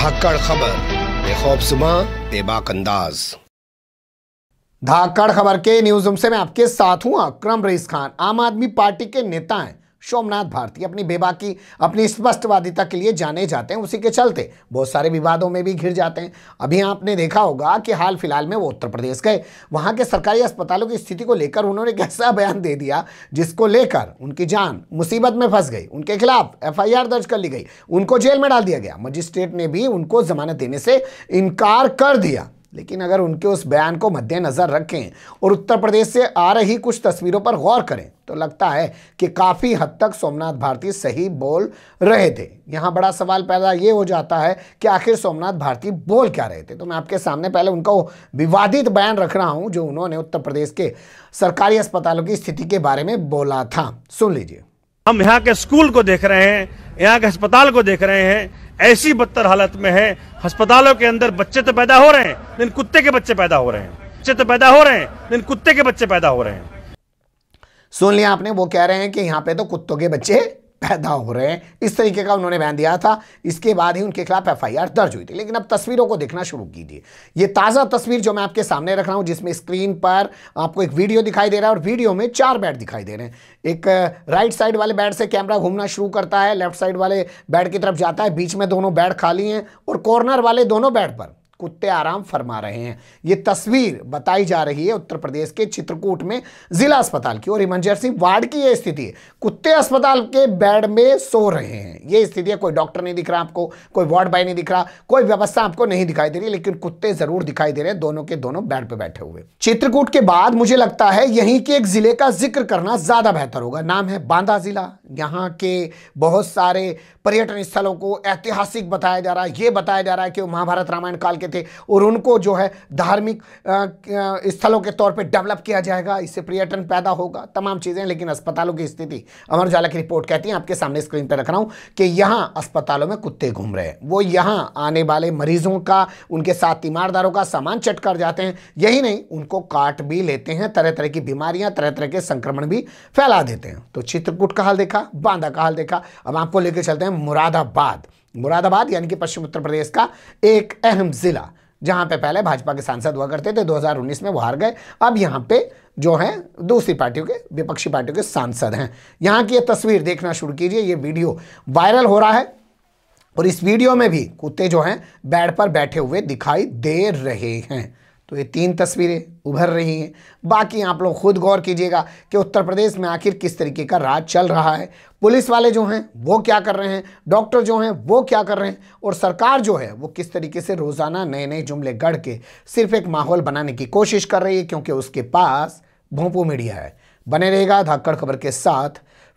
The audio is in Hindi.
धाकड़ खबर सुबह बेबाक अंदाज धाकड़ खबर के न्यूज रूम से मैं आपके साथ हूं अक्रम रईस खान आम आदमी पार्टी के नेता हैं सोमनाथ भारती अपनी बेबाकी अपनी स्पष्टवादिता के लिए जाने जाते हैं उसी के चलते बहुत सारे विवादों में भी घिर जाते हैं अभी आपने देखा होगा कि हाल फिलहाल में वो उत्तर प्रदेश गए वहाँ के सरकारी अस्पतालों की स्थिति को लेकर उन्होंने एक ऐसा बयान दे दिया जिसको लेकर उनकी जान मुसीबत में फंस गई उनके खिलाफ एफ दर्ज कर ली गई उनको जेल में डाल दिया गया मजिस्ट्रेट ने भी उनको जमानत देने से इनकार कर दिया लेकिन अगर उनके उस बयान को मद्देनज़र रखें और उत्तर प्रदेश से आ रही कुछ तस्वीरों पर गौर करें तो लगता है कि काफ़ी हद तक सोमनाथ भारती सही बोल रहे थे यहाँ बड़ा सवाल पैदा ये हो जाता है कि आखिर सोमनाथ भारती बोल क्या रहे थे तो मैं आपके सामने पहले उनका विवादित बयान रख रहा हूँ जो उन्होंने उत्तर प्रदेश के सरकारी अस्पतालों की स्थिति के बारे में बोला था सुन लीजिए हम यहाँ के स्कूल को देख रहे हैं यहाँ के अस्पताल को देख रहे हैं ऐसी बदतर हालत में है अस्पतालों के अंदर बच्चे तो पैदा हो रहे हैं लेकिन कुत्ते के बच्चे पैदा हो रहे हैं बच्चे तो पैदा हो रहे हैं लेकिन कुत्ते के बच्चे पैदा हो रहे हैं सुन लिया आपने वो कह रहे हैं कि यहाँ पे तो कुत्तों के बच्चे पैदा हो रहे हैं इस तरीके का उन्होंने बयान दिया था इसके बाद ही उनके खिलाफ एफआईआर दर्ज हुई थी लेकिन अब तस्वीरों को देखना शुरू कीजिए ये ताज़ा तस्वीर जो मैं आपके सामने रख रहा हूँ जिसमें स्क्रीन पर आपको एक वीडियो दिखाई दे रहा है और वीडियो में चार बैट दिखाई दे रहे हैं एक राइट साइड वाले बैट से कैमरा घूमना शुरू करता है लेफ्ट साइड वाले बैट की तरफ जाता है बीच में दोनों बैट खाली हैं और कॉर्नर वाले दोनों बैट पर कुत्ते आराम फरमा रहे हैं ये तस्वीर बताई जा रही है उत्तर प्रदेश के चित्रकूट में जिला अस्पताल की और इमरजेंसी वार्ड की यह स्थिति है कुत्ते अस्पताल के बेड में सो रहे हैं ये स्थिति है कोई डॉक्टर नहीं दिख रहा आपको कोई वार्ड बाय नहीं दिख रहा कोई व्यवस्था आपको नहीं दिखाई दे रही लेकिन कुत्ते जरूर दिखाई दे रहे हैं दोनों के दोनों बेड पर बैठे हुए चित्रकूट के बाद मुझे लगता है यहीं के एक जिले का जिक्र करना ज्यादा बेहतर होगा नाम है बांदा जिला यहाँ के बहुत सारे पर्यटन स्थलों को ऐतिहासिक बताया जा रहा है ये बताया जा रहा है कि वो महाभारत रामायण काल के थे और उनको जो है धार्मिक स्थलों के तौर पे डेवलप किया जाएगा इससे पर्यटन पैदा होगा तमाम चीज़ें लेकिन अस्पतालों की स्थिति अमर उजाला की रिपोर्ट कहती है आपके सामने स्क्रीन पर रख रहा हूँ कि यहाँ अस्पतालों में कुत्ते घूम रहे हैं वो यहाँ आने वाले मरीजों का उनके साथ तीमारदारों का सामान चट कर जाते हैं यही नहीं उनको काट भी लेते हैं तरह तरह की बीमारियाँ तरह तरह के संक्रमण भी फैला देते हैं तो चित्रकूट का हाल देखा देखा बांदा का हाल देखा अब आपको लेकर चलते हैं मुरादाबाद मुरादाबाद यानी कि पश्चिम उत्तर प्रदेश का एक अहम ज़िला जहां पे पहले भाजपा के सांसद हुआ करते थे 2019 में वो हार गए अब यहां पे जो हैं दूसरी पार्टियों के विपक्षी पार्टियों के सांसद हैं यहां की ये तस्वीर देखना शुरू कीजिए ये वीडियो वायरल हो रहा है और इस वीडियो में भी कुत्ते जो हैं बेड पर बैठे हुए दिखाई दे रहे हैं तो ये तीन तस्वीरें उभर रही हैं बाकी आप लोग खुद गौर कीजिएगा कि उत्तर प्रदेश में आखिर किस तरीके का राज चल रहा है पुलिस वाले जो हैं वो क्या कर रहे हैं डॉक्टर जो हैं वो क्या कर रहे हैं और सरकार जो है वो किस तरीके से रोज़ाना नए नए जुमले गढ़ के सिर्फ एक माहौल बनाने की कोशिश कर रही है क्योंकि उसके पास भोंपू मीडिया है बने रहेगा धाकड़ खबर के साथ